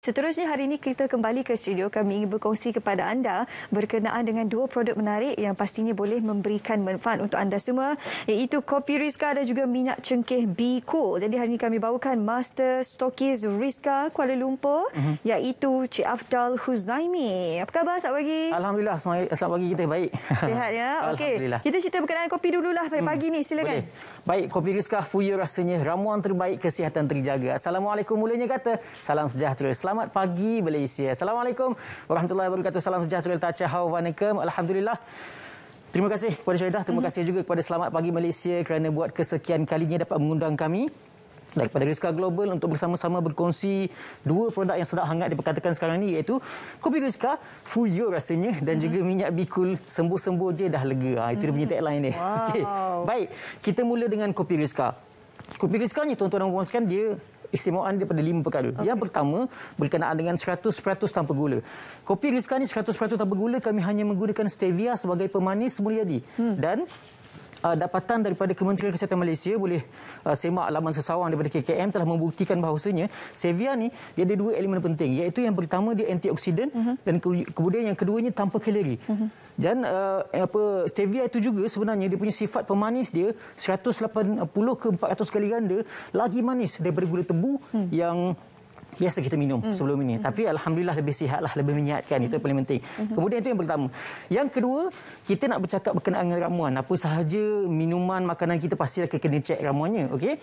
Seterusnya hari ini kita kembali ke studio kami ingin berkongsi kepada anda berkenaan dengan dua produk menarik yang pastinya boleh memberikan manfaat untuk anda semua iaitu kopi Rizka dan juga minyak cengkeh B Cool. Jadi hari ini kami bawakan Master Stokis Rizka Kuala Lumpur uh-huh. iaitu Cik Afdal Huzaimi. Apa khabar selamat pagi? Alhamdulillah selamat pagi kita baik. Sehat ya? Okey. Kita cerita berkenaan kopi dululah pagi pagi hmm. ni silakan. Boleh. Baik kopi Rizka Fuyu rasanya ramuan terbaik kesihatan terjaga. Assalamualaikum mulanya kata salam sejahtera. Selamat Selamat pagi Malaysia. Assalamualaikum warahmatullahi wabarakatuh. Salam sejahtera kita cahau wanakum. Alhamdulillah. Terima kasih kepada Syahidah. Terima mhm. kasih juga kepada Selamat Pagi Malaysia kerana buat kesekian kalinya dapat mengundang kami dan kepada Rizka Global untuk bersama-sama berkongsi dua produk yang sedang hangat diperkatakan sekarang ini iaitu kopi Rizka Fuyo rasanya dan mm. juga minyak bikul sembuh-sembuh je dah lega. Ha, itu mm. dia punya mhm. tagline dia. Wow. Okay. Baik, kita mula dengan kopi Rizka. Kopi Rizka ni tuan-tuan dan puan-puan dia keistimewaan daripada lima perkara. Okay. Yang pertama berkenaan dengan 100% tanpa gula. Kopi Rizka ni 100% tanpa gula kami hanya menggunakan stevia sebagai pemanis semulia di. Hmm. Dan uh, dapatan daripada Kementerian Kesihatan Malaysia boleh uh, semak laman sesawang daripada KKM telah membuktikan bahawasanya stevia ni dia ada dua elemen penting iaitu yang pertama dia antioksidan uh-huh. dan ke- kemudian yang keduanya tanpa kalori. Uh-huh. Dan uh, apa stevia itu juga sebenarnya dia punya sifat pemanis dia 180 ke 400 kali ganda lagi manis daripada gula tebu uh yang biasa kita minum hmm. sebelum ini. Hmm. Tapi alhamdulillah lebih sihatlah, lebih menyihatkan hmm. itu paling penting. Hmm. Kemudian itu yang pertama. Yang kedua, kita nak bercakap berkenaan dengan ramuan. Apa sahaja minuman, makanan kita pasti kita kena cek ramuannya, okey?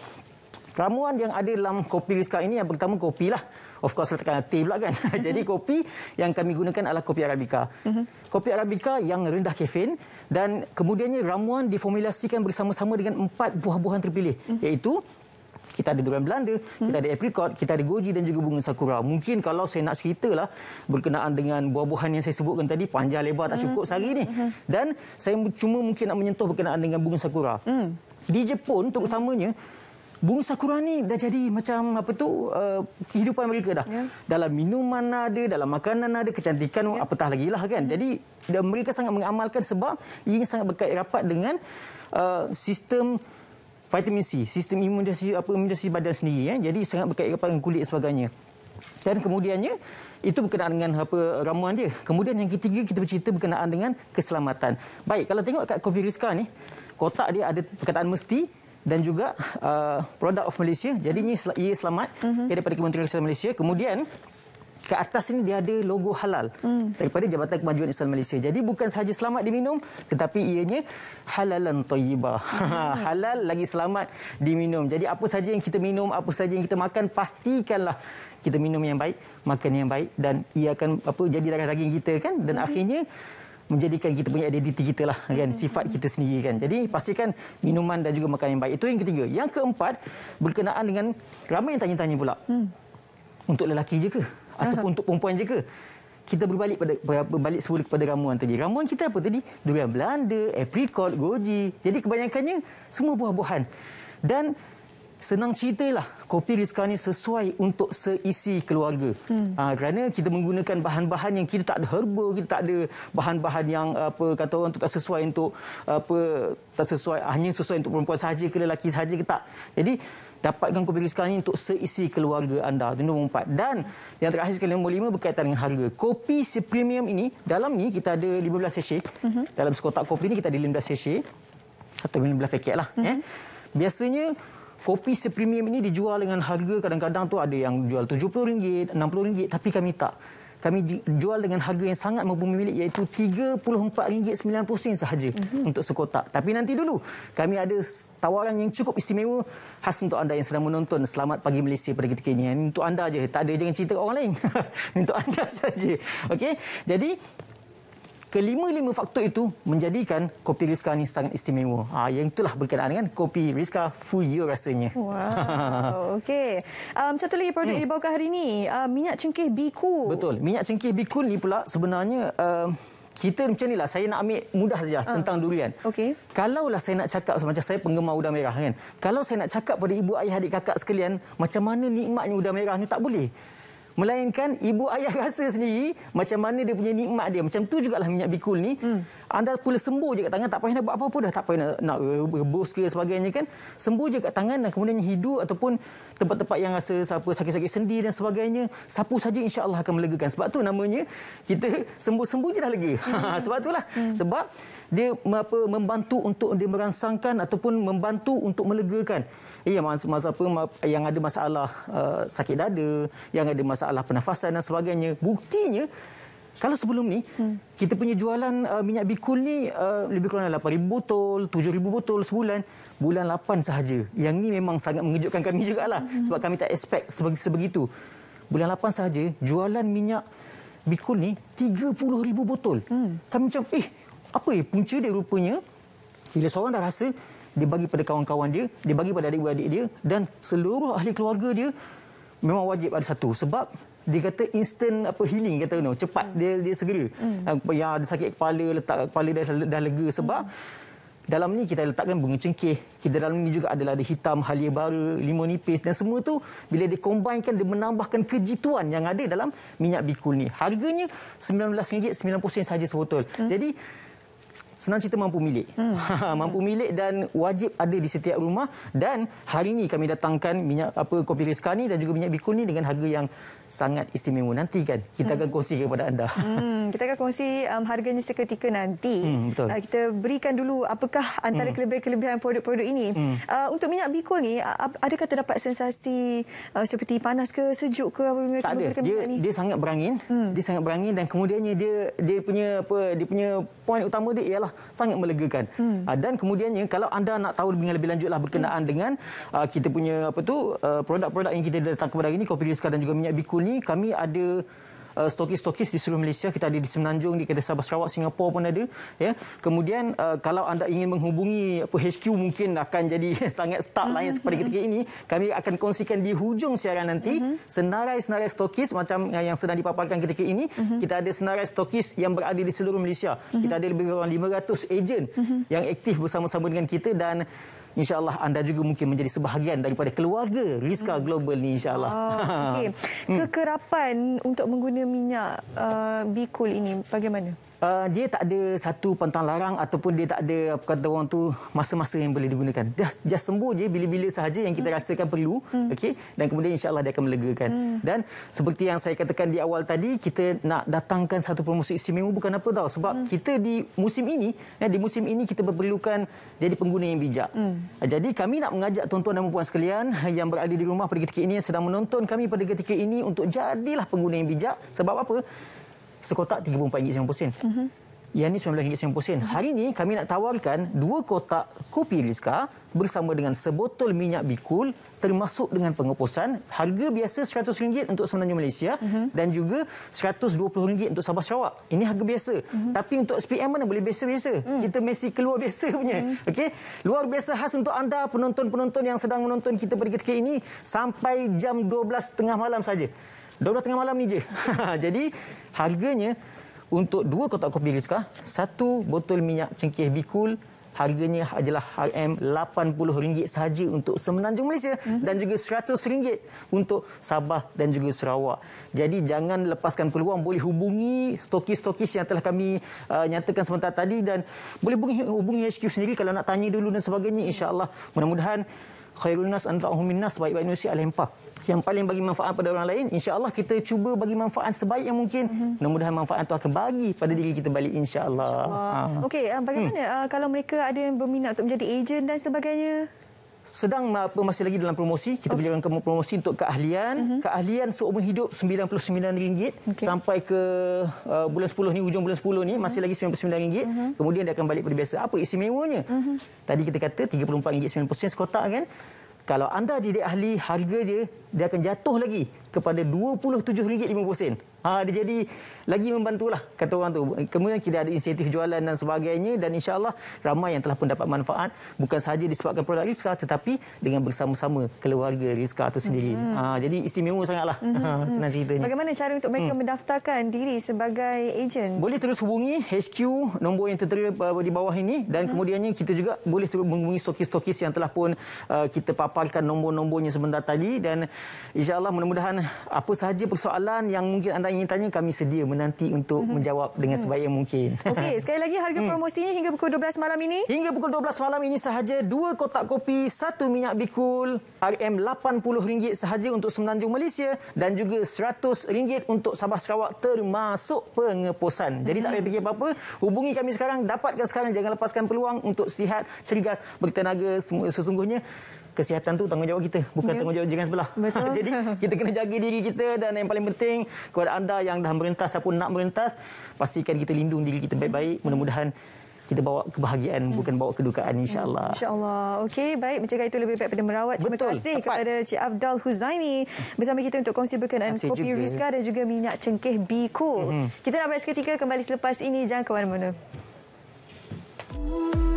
Ramuan yang ada dalam kopi sekarang ini yang pertama kopi lah. Of course letakkan teh pula kan. Hmm. Jadi kopi yang kami gunakan adalah kopi Arabica. Hmm. Kopi Arabica yang rendah kafein dan kemudiannya ramuan diformulasikan bersama-sama dengan empat buah-buahan terpilih. Hmm. Iaitu kita ada durian Belanda, hmm. kita ada apricot, kita ada goji dan juga bunga sakura. Mungkin kalau saya nak lah berkenaan dengan buah-buahan yang saya sebutkan tadi panjang lebar tak hmm. cukup hmm. sehari ni. Hmm. Dan saya cuma mungkin nak menyentuh berkenaan dengan bunga sakura. Hmm. Di Jepun terutamanya hmm. Bunga sakura ni dah jadi macam apa tu uh, kehidupan mereka dah. Yeah. Dalam minuman ada, dalam makanan ada, kecantikan yeah. apatah lagi lah kan. Mm. Jadi dan mereka sangat mengamalkan sebab ia sangat berkait rapat dengan uh, sistem vitamin C sistem imunisasi apa imunisasi badan sendiri ya jadi sangat berkait kepada kulit dan sebagainya dan kemudiannya itu berkenaan dengan apa ramuan dia kemudian yang ketiga kita bercerita berkenaan dengan keselamatan baik kalau tengok kat kopi Rizka ni kotak dia ada perkataan mesti dan juga uh, product of Malaysia jadinya ia selamat mm-hmm. daripada Kementerian Kesihatan Malaysia kemudian ke atas ini dia ada logo halal hmm. daripada Jabatan Kemajuan Islam Malaysia. Jadi bukan sahaja selamat diminum tetapi ianya halalan tayyibah. Hmm. halal lagi selamat diminum. Jadi apa sahaja yang kita minum, apa sahaja yang kita makan pastikanlah kita minum yang baik, makan yang baik dan ia akan apa jadi dalam daging kita kan dan hmm. akhirnya menjadikan kita punya identiti kita lah kan hmm. sifat kita sendiri kan jadi pastikan minuman dan juga makan yang baik itu yang ketiga yang keempat berkenaan dengan ramai yang tanya-tanya pula hmm. untuk lelaki je ke ataupun untuk perempuan je ke? Kita berbalik pada berbalik semula kepada ramuan tadi. Ramuan kita apa tadi? Durian Belanda, apricot, goji. Jadi kebanyakannya semua buah-buahan. Dan Senang cerita lah kopi Rizka ni sesuai untuk seisi keluarga. Hmm. Ha, kerana kita menggunakan bahan-bahan yang kita tak ada herba, kita tak ada bahan-bahan yang apa kata orang tu tak sesuai untuk apa tak sesuai ah, hanya sesuai untuk perempuan sahaja ke lelaki sahaja ke tak. Jadi dapatkan kopi Rizka ni untuk seisi keluarga anda. Itu nombor empat. Dan yang terakhir sekali nombor lima berkaitan dengan harga. Kopi si premium ini, dalam ni kita ada 15 sachet. Hmm. Dalam sekotak kopi ni kita ada 15 cc Atau 15 paket lah. Hmm. Eh. Biasanya kopi sepremium ini dijual dengan harga kadang-kadang tu ada yang jual RM70, RM60 tapi kami tak. Kami jual dengan harga yang sangat mampu memilik iaitu RM34.90 sahaja mm-hmm. untuk sekotak. Tapi nanti dulu, kami ada tawaran yang cukup istimewa khas untuk anda yang sedang menonton. Selamat pagi Malaysia pada ketika ini. Untuk anda saja, tak ada dengan cerita orang lain. untuk anda saja. Okay? Jadi, kelima-lima faktor itu menjadikan kopi Rizka ni sangat istimewa. Ha, yang itulah berkenaan dengan kopi Rizka full year rasanya. Wow. Okey. Um, satu lagi produk hmm. dibawakan hari ini, uh, um, minyak cengkih biku. Betul. Minyak cengkih biku ni pula sebenarnya... Um, kita macam ni lah, saya nak ambil mudah saja uh, tentang durian. Okay. Kalaulah saya nak cakap, macam saya penggemar udang merah kan. Kalau saya nak cakap pada ibu ayah adik kakak sekalian, macam mana nikmatnya udang merah ni, tak boleh melainkan ibu ayah rasa sendiri macam mana dia punya nikmat dia macam tu jugalah minyak bikul ni hmm. anda pula sembuh je kat tangan tak payah nak buat apa-apa dah tak payah nak, nak rebus ke sebagainya kan sembuh je kat tangan dan kemudian hidu ataupun tempat-tempat yang rasa siapa sakit-sakit sendi dan sebagainya sapu saja insya-Allah akan melegakan sebab tu namanya kita sembuh-sembuh je dah lega hmm. sebab itulah hmm. sebab dia apa membantu untuk dia merangsangkan ataupun membantu untuk melegakan ya eh, masa apa yang ada masalah uh, sakit dada yang ada masalah masalah pernafasan dan sebagainya. Buktinya kalau sebelum ni hmm. kita punya jualan uh, minyak bikul ni uh, lebih kurang 8000 botol, 7000 botol sebulan, bulan 8 sahaja. Yang ni memang sangat mengejutkan kami jugalah hmm. sebab kami tak expect sebegitu. Bulan 8 sahaja jualan minyak bikul ni 30000 botol. Hmm. Kami macam eh apa ya punca dia rupanya bila seorang dah rasa dia bagi pada kawan-kawan dia, dia bagi pada adik-adik dia dan seluruh ahli keluarga dia memang wajib ada satu sebab dia kata instant apa healing kata no cepat hmm. dia dia segera hmm. yang ada sakit kepala letak kepala dah dah lega sebab hmm. Dalam ni kita letakkan bunga cengkeh. Kita dalam ni juga adalah ada hitam, halia baru limau nipis dan semua tu bila dikombinkan dia menambahkan kejituan yang ada dalam minyak bikul ni. Harganya RM19.90 saja sebotol. Hmm. Jadi senang cerita mampu milik. Hmm. Ha, mampu milik dan wajib ada di setiap rumah dan hari ini kami datangkan minyak apa kopi Rizka ni dan juga minyak bikun ni dengan harga yang sangat istimewa nanti kan kita hmm. akan kongsi kepada anda. Hmm, kita akan kongsi um, harganya seketika nanti. Hmm, betul. Uh, kita berikan dulu apakah antara hmm. kelebihan-kelebihan produk-produk ini. Hmm. Uh, untuk minyak bikul ni adakah terdapat sensasi uh, seperti panas ke sejuk ke apa minyak ni? Dia dia sangat berangin. Hmm. Dia sangat berangin dan kemudiannya dia dia punya apa dia punya poin utama dia ialah lah sangat melegakan. Hmm. Ah, dan kemudiannya kalau anda nak tahu lebih lebih lanjut lah berkenaan hmm. dengan uh, kita punya apa tu ah, produk-produk uh, yang kita datang kepada hari ini kopi riska dan juga minyak bikul ni kami ada stokis-stokis eh, di seluruh Malaysia. Kita ada di Semenanjung, di kereta Sabah Sarawak, Singapura pun ada. Ya. Kemudian uh, kalau anda ingin menghubungi apa, HQ mungkin akan jadi sangat start lain mm-hmm. seperti ketika mhm. ini. Kami akan kongsikan di hujung siaran nanti mm-hmm. senarai-senarai stokis macam yang sedang dipaparkan ketika ini. Mm-hmm. Kita ada senarai stokis yang berada di seluruh Malaysia. Mm-hmm. Kita mhm. ada lebih kurang 500 ejen mm-hmm. yang aktif bersama-sama dengan kita dan insyaallah anda juga mungkin menjadi sebahagian daripada keluarga Rizka hmm. Global ni insyaallah. Ah, okay. Hmm. Kekerapan hmm. untuk menggunakan minyak uh, Bicool ini bagaimana? Uh, dia tak ada satu pantang larang ataupun dia tak ada apa kata orang tu masa-masa yang boleh digunakan. Dah just sembuh je bila-bila sahaja yang kita hmm. rasakan perlu, hmm. okey? Dan kemudian insya-Allah dia akan melegakan. Hmm. Dan seperti yang saya katakan di awal tadi, kita nak datangkan satu promosi istimewa bukan apa tau sebab hmm. kita di musim ini, ya, di musim ini kita memerlukan jadi pengguna yang bijak. Hmm. Ah, jadi kami nak mengajak tuan-tuan dan puan sekalian eh, yang berada di rumah pada ketika ini yang sedang menonton kami pada ketika ini untuk jadilah pengguna yang bijak sebab apa? sekotak RM34.90. Mm-hmm. Yang ini RM19.90. Mm-hmm. Hari ini kami nak tawarkan dua kotak kopi Rizka bersama dengan sebotol minyak bikul termasuk dengan pengeposan harga biasa RM100 untuk Semenanjung Malaysia mm-hmm. dan juga RM120 untuk Sabah Sarawak. Ini harga biasa. Mm-hmm. Tapi untuk SPM mana boleh biasa-biasa. Mm. Kita mesti keluar biasa punya. Mm. Okey. Luar biasa khas untuk anda penonton-penonton yang sedang menonton kita pada ketika ini sampai jam 12.30 malam saja. Dah dah tengah malam ni je. Jadi harganya untuk dua kotak kopi Rizka, satu botol minyak cengkeh Bikul harganya adalah RM80 sahaja untuk Semenanjung Malaysia mm-hmm. dan juga RM100 untuk Sabah dan juga Sarawak. Jadi jangan lepaskan peluang boleh hubungi stokis-stokis yang telah kami uh, nyatakan sebentar tadi dan boleh hubungi HQ sendiri kalau nak tanya dulu dan sebagainya insya-Allah mudah-mudahan khairul nas anfa'uhum min nas baik-baik manusia adalah yang paling bagi manfaat pada orang lain insyaallah kita cuba bagi manfaat sebaik yang mungkin mhm. mudah-mudahan manfaat itu akan bagi pada diri kita balik insyaallah ha. okey ah, bagaimana hmm. Ah, kalau mereka ada yang berminat untuk menjadi ejen dan sebagainya sedang masih lagi dalam promosi. Kita okay. berjalan promosi untuk keahlian. Mm-hmm. Keahlian seumur hidup RM99 okay. sampai ke uh, bulan 10 ni, hujung bulan 10 ni mhm. masih mm-hmm. lagi RM99. Mm-hmm. Kemudian dia akan balik pada biasa. Apa istimewanya? Mm-hmm. Tadi kita kata RM34.90 sekotak kan? Kalau anda jadi ahli, harga dia dia akan jatuh lagi kepada RM27.50. Ha, dia jadi lagi membantulah kata orang tu. Kemudian kita ada insentif jualan dan sebagainya dan insyaAllah ramai yang telah pun dapat manfaat bukan sahaja disebabkan produk Rizka tetapi dengan bersama-sama keluarga Rizka tu sendiri. Mm-hmm. Ha, jadi istimewa sangatlah hmm senang ceritanya. Bagaimana cara untuk mereka mm. mendaftarkan diri sebagai ejen? Boleh terus hubungi HQ nombor yang tertera eh, di bawah ini dan mm. kemudiannya kita juga boleh terus menghubungi stokis-stokis yang telah pun uh, kita paparkan nombor-nombornya sebentar tadi dan insyaAllah mudah-mudahan apa sahaja persoalan yang mungkin anda yang ingin tanya kami sedia menanti untuk mm-hmm. menjawab dengan mhm. sebaik yang mungkin. Okey, sekali lagi harga mm. promosinya hingga pukul 12 malam ini? Hingga pukul 12 malam ini sahaja dua kotak kopi, satu minyak bikul, RM80 sahaja untuk Semenanjung Malaysia dan juga RM100 untuk Sabah Sarawak termasuk pengeposan. Jadi mm-hmm. tak mhm. payah fikir apa-apa, hubungi kami sekarang, dapatkan sekarang, jangan lepaskan peluang untuk sihat, cergas, bertenaga sesungguhnya kesihatan tu tanggungjawab kita bukan ya. tanggungjawab jiran sebelah Betul. jadi kita kena jaga diri kita dan yang paling penting kepada anda yang dah merentas ataupun nak merentas pastikan kita lindung diri kita baik-baik hmm. mudah-mudahan kita bawa kebahagiaan hmm. bukan bawa kedukaan insyaallah hmm. insyaallah okey baik mencegah itu lebih baik pada merawat terima Betul, kasih tepat. kepada Cik Abdul Huzaimi bersama kita untuk kongsi berkenaan kasih kopi Rizka dan juga minyak cengkeh B Cool hmm. kita nak break seketika kembali selepas ini jangan ke mana-mana